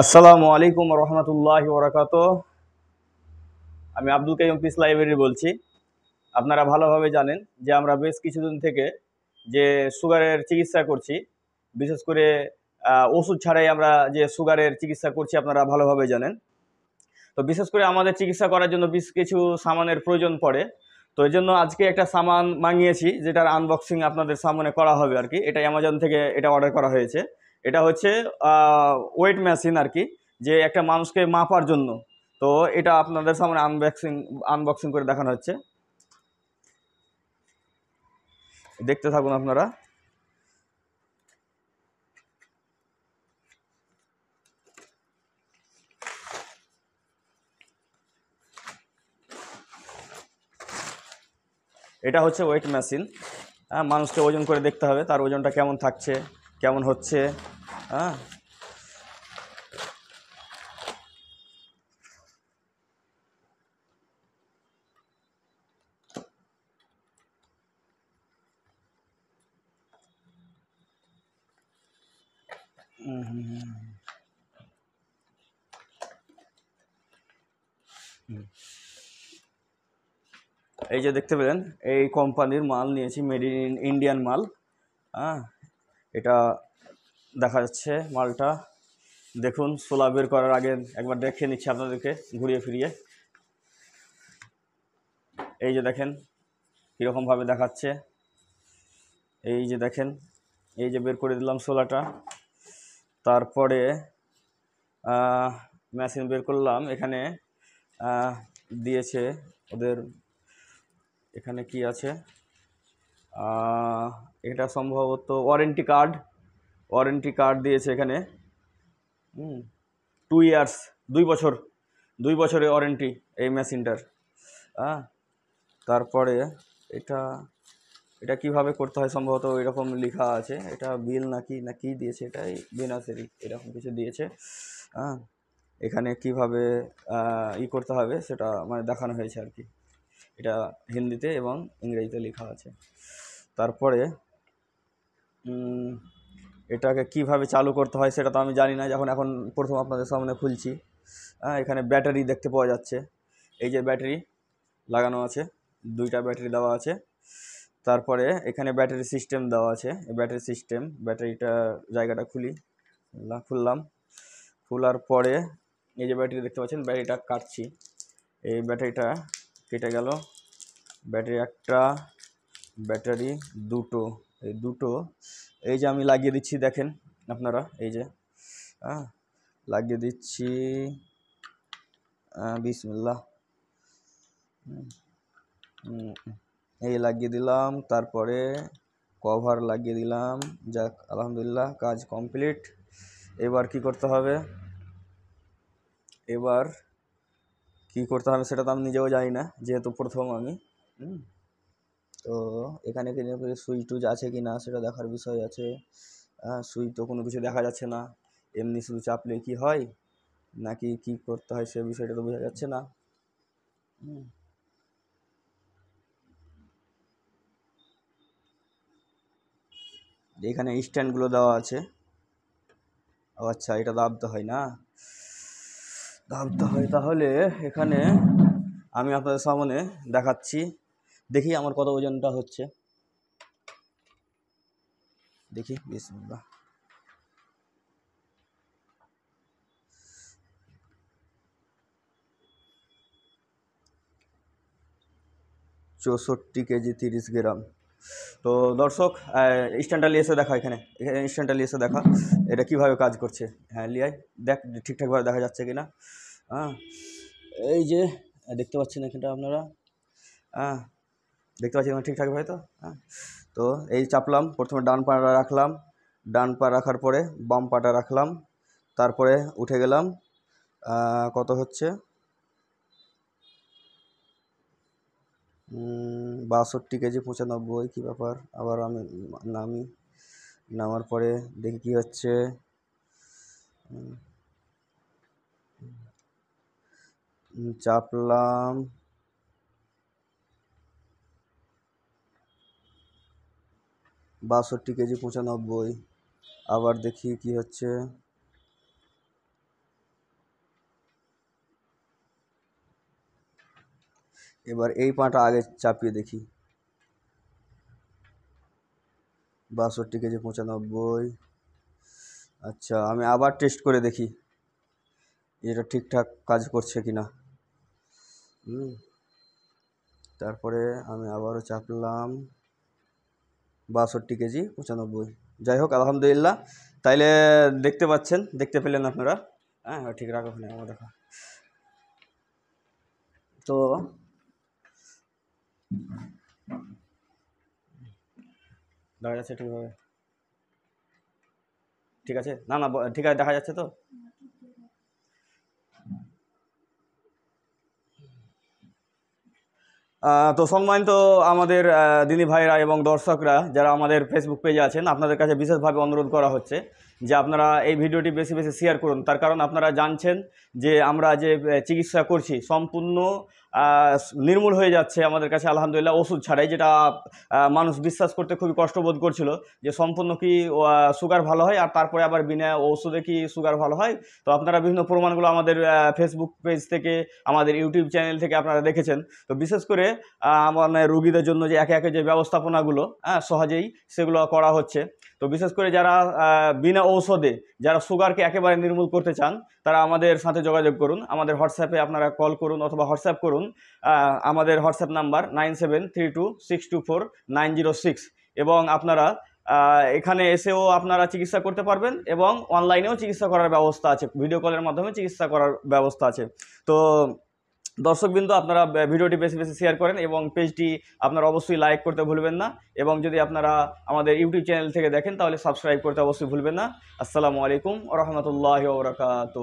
আসসালামু আলাইকুম রহমতুল্লাহ ওরাকাত আমি আব্দুল কাইম পিস লাইব্রেরি বলছি আপনারা ভালোভাবে জানেন যে আমরা বেশ কিছুদিন থেকে যে সুগারের চিকিৎসা করছি বিশেষ করে ওষুধ ছাড়াই আমরা যে সুগারের চিকিৎসা করছি আপনারা ভালোভাবে জানেন তো বিশেষ করে আমাদের চিকিৎসা করার জন্য বেশ কিছু সামানের প্রয়োজন পড়ে তো এই জন্য আজকে একটা সামান মাঙিয়েছি যেটার আনবক্সিং আপনাদের সামনে করা হবে আর কি এটা অ্যামাজন থেকে এটা অর্ডার করা হয়েছে এটা হচ্ছে ওয়েট মেশিন আর কি যে একটা মানুষকে মাপার জন্য তো এটা আপনাদের সামনে আনবক্সিং আনবক্সিং করে দেখানো হচ্ছে দেখতে থাকুন আপনারা এটা হচ্ছে ওয়েট মেশিন হ্যাঁ মানুষকে ওজন করে দেখতে হবে তার ওজনটা কেমন থাকছে কেমন হচ্ছে হ্যাঁ এই যে দেখতে পেলেন এই কোম্পানির মাল নিয়েছি মেড ইন ইন্ডিয়ান মাল হ্যাঁ এটা দেখা যাচ্ছে মালটা দেখুন সোলা বের করার আগে একবার দেখে নিচ্ছি আপনাদেরকে ঘুরিয়ে ফিরিয়ে এই যে দেখেন কীরকমভাবে দেখাচ্ছে এই যে দেখেন এই যে বের করে দিলাম সোলাটা তারপরে মেশিন বের করলাম এখানে দিয়েছে ওদের এখানে কি আছে এটা সম্ভবত ওয়ারেন্টি কার্ড ওয়ারেন্টি কার্ড দিয়েছে এখানে হুম টু ইয়ার্স দুই বছর দুই বছরের ওয়ারেন্টি এই মেশিনটার হ্যাঁ তারপরে এটা এটা কিভাবে করতে হয় সম্ভবত এরকম লেখা আছে এটা বিল নাকি না কি দিয়েছে এটাই বেনাসেরি এরকম কিছু দিয়েছে হ্যাঁ এখানে কিভাবে ই করতে হবে সেটা মানে দেখানো হয়েছে আর কি এটা হিন্দিতে এবং ইংরেজিতে লেখা আছে তারপরে এটাকে কিভাবে চালু করতে হয় সেটা তো আমি জানি না যখন এখন প্রথম আপনাদের সামনে খুলছি হ্যাঁ এখানে ব্যাটারি দেখতে পাওয়া যাচ্ছে এই যে ব্যাটারি লাগানো আছে দুইটা ব্যাটারি দেওয়া আছে তারপরে এখানে ব্যাটারি সিস্টেম দেওয়া আছে ব্যাটারি সিস্টেম ব্যাটারিটা জায়গাটা খুলি খুললাম খোলার পরে এই যে ব্যাটারি দেখতে পাচ্ছেন ব্যাটারিটা কাটছি এই ব্যাটারিটা কেটে গেল ব্যাটারি একটা ব্যাটারি দুটো এই দুটো এই যে আমি লাগিয়ে দিচ্ছি দেখেন আপনারা এই যে হ্যাঁ লাগিয়ে দিচ্ছি বিসমিল্লা এই লাগিয়ে দিলাম তারপরে কভার লাগিয়ে দিলাম যাক আলহামদুলিল্লাহ কাজ কমপ্লিট এবার কি করতে হবে এবার কি করতে হবে সেটা তো আমি নিজেও জানি না যেহেতু প্রথম আমি হুম তো এখানে সুইচ টুইচ আছে কি না সেটা দেখার বিষয় আছে সুইচ তো কোনো কিছু দেখা যাচ্ছে না এমনি শুধু চাপলে কি হয় নাকি কি করতে হয় সে বিষয়টা তো বোঝা যাচ্ছে না এখানে স্ট্যান্ডগুলো দেওয়া আছে ও আচ্ছা এটা দাবতে হয় না দাবতে হয় তাহলে এখানে আমি আপনাদের সামনে দেখাচ্ছি দেখি আমার কত ওজনটা হচ্ছে দেখি বিসমিল্লাহ চৌষট্টি কেজি তিরিশ গ্রাম তো দর্শক স্ট্যান্ডার্ড এসে দেখা এখানে এখানে ইনস্ট্যান্টালি এসে দেখা এটা কিভাবে কাজ করছে হ্যাঁ লিয়াই দেখ ঠিকঠাকভাবে দেখা যাচ্ছে কিনা হ্যাঁ এই যে দেখতে পাচ্ছেন এখানটা আপনারা হ্যাঁ দেখতে পাচ্ছি এখানে ঠিকঠাক হয়তো হ্যাঁ তো এই চাপলাম প্রথমে ডান পাটা রাখলাম ডান পা রাখার পরে বাম পাটা রাখলাম তারপরে উঠে গেলাম কত হচ্ছে বাষট্টি কেজি পঁচানব্বই কী ব্যাপার আবার আমি নামি নামার পরে দেখি কী হচ্ছে চাপলাম বাষট্টি কেজি পঁচানব্বই আবার দেখি কি হচ্ছে এবার এই পাটা আগে চাপিয়ে দেখি বাষট্টি কেজি পঁচানব্বই আচ্ছা আমি আবার টেস্ট করে দেখি এটা ঠিকঠাক কাজ করছে কি না তারপরে আমি আবারও চাপলাম বাষট্টি কেজি পঁচানব্বই যাই হোক আলহামদুলিল্লাহ তাইলে দেখতে পাচ্ছেন দেখতে পেলেন আপনারা হ্যাঁ ঠিক রাখো ওখানে আমার দেখা তো দেখা যাচ্ছে ঠিকভাবে ঠিক আছে না না ঠিক আছে দেখা যাচ্ছে তো তো সম্মানিত আমাদের দিনী ভাইরা এবং দর্শকরা যারা আমাদের ফেসবুক পেজে আছেন আপনাদের কাছে বিশেষভাবে অনুরোধ করা হচ্ছে যে আপনারা এই ভিডিওটি বেশি বেশি শেয়ার করুন তার কারণ আপনারা জানছেন যে আমরা যে চিকিৎসা করছি সম্পূর্ণ নির্মূল হয়ে যাচ্ছে আমাদের কাছে আলহামদুলিল্লাহ ওষুধ ছাড়াই যেটা মানুষ বিশ্বাস করতে খুবই কষ্টবোধ করছিল যে সম্পূর্ণ কি সুগার ভালো হয় আর তারপরে আবার বিনা ওষুধে কি সুগার ভালো হয় তো আপনারা বিভিন্ন প্রমাণগুলো আমাদের ফেসবুক পেজ থেকে আমাদের ইউটিউব চ্যানেল থেকে আপনারা দেখেছেন তো বিশেষ করে আমার মানে রুগীদের জন্য যে একে একে যে ব্যবস্থাপনাগুলো হ্যাঁ সহজেই সেগুলো করা হচ্ছে তো বিশেষ করে যারা বিনা ঔষধে যারা সুগারকে একেবারে নির্মূল করতে চান তারা আমাদের সাথে যোগাযোগ করুন আমাদের হোয়াটসঅ্যাপে আপনারা কল করুন অথবা হোয়াটসঅ্যাপ করুন আমাদের WhatsApp number nine seven three two six two four nine zero six এবং আপনারা এখানে এসেও আপনারা চিকিৎসা করতে পারবেন এবং অনলাইনেও চিকিৎসা করার ব্যবস্থা আছে ভিডিও কলের মাধ্যমে চিকিৎসা করার ব্যবস্থা আছে তো দর্শকবৃন্দ আপনারা ভিডিওটি বেশি বেশি শেয়ার করেন এবং পেজটি আপনারা অবশ্যই লাইক করতে ভুলবেন না এবং যদি আপনারা আমাদের ইউটিউব চ্যানেল থেকে দেখেন তাহলে সাবস্ক্রাইব করতে অবশ্যই ভুলবেন না আসসালামু আলাইকুম রহমতুল্লাহ ওবরাকাত